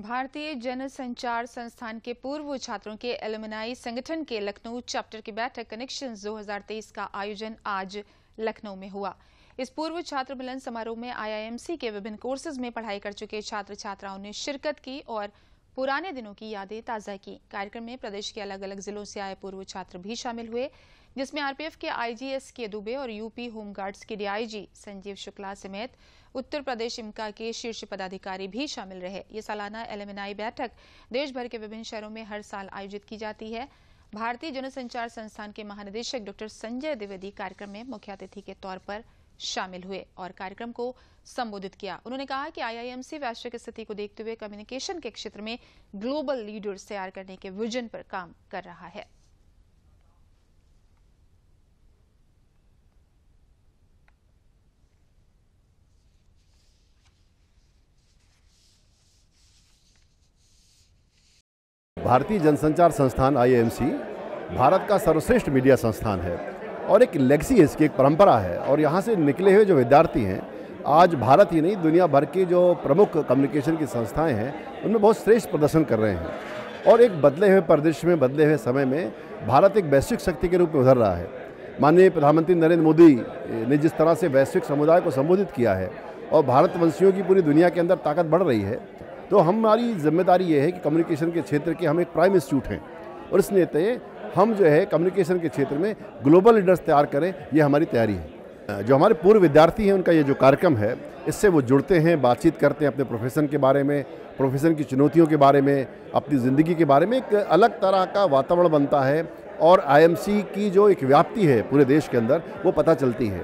भारतीय जन संचार संस्थान के पूर्व छात्रों के एलुमनाई संगठन के लखनऊ चैप्टर की बैठक कनेक्शन 2023 का आयोजन आज लखनऊ में हुआ इस पूर्व छात्र मिलन समारोह में आईआईएमसी के विभिन्न कोर्सेज में पढ़ाई कर चुके छात्र छात्राओं ने शिरकत की और पुराने दिनों की यादें ताज़ा की कार्यक्रम में प्रदेश के अलग अलग जिलों से आए पूर्व छात्र भी शामिल हुए जिसमें आरपीएफ के आईजीएस के दुबे और यूपी होमगार्ड्स के डीआईजी संजीव शुक्ला समेत उत्तर प्रदेश इमका के शीर्ष पदाधिकारी भी शामिल रहे ये सालाना एलिमिनाई बैठक देश भर के विभिन्न शहरों में हर साल आयोजित की जाती है भारतीय जनसंचार संस्थान के महानिदेशक डॉक्टर संजय द्विवेदी कार्यक्रम में मुख्य अतिथि के तौर पर शामिल हुए और कार्यक्रम को संबोधित किया उन्होंने कहा कि आईआईएमसी वैश्विक स्थिति को देखते हुए कम्युनिकेशन के क्षेत्र में ग्लोबल लीडर्स तैयार करने के विजन पर काम कर रहा है भारतीय जनसंचार संस्थान आईएमसी भारत का सर्वश्रेष्ठ मीडिया संस्थान है और एक लेगसी है इसकी एक परंपरा है और यहाँ से निकले हुए जो विद्यार्थी हैं आज भारत ही नहीं दुनिया भर की जो प्रमुख कम्युनिकेशन की संस्थाएं हैं उनमें बहुत श्रेष्ठ प्रदर्शन कर रहे हैं और एक बदले हुए परिदृश्य में बदले हुए समय में भारत एक वैश्विक शक्ति के रूप में उधर रहा है माननीय प्रधानमंत्री नरेंद्र मोदी ने जिस तरह से वैश्विक समुदाय को संबोधित किया है और भारतवंशियों की पूरी दुनिया के अंदर ताकत बढ़ रही है तो हमारी जिम्मेदारी ये है कि कम्युनिकेशन के क्षेत्र के हम एक प्राइम इंस्टीट्यूट हैं और इस नाते हम जो है कम्युनिकेशन के क्षेत्र में ग्लोबल लीडर्स तैयार करें ये हमारी तैयारी है जो हमारे पूर्व विद्यार्थी हैं उनका ये जो कार्यक्रम है इससे वो जुड़ते हैं बातचीत करते हैं अपने प्रोफेशन के बारे में प्रोफेशन की चुनौतियों के बारे में अपनी ज़िंदगी के बारे में एक अलग तरह का वातावरण बनता है और आईएमसी की जो एक व्याप्ति है पूरे देश के अंदर वो पता चलती है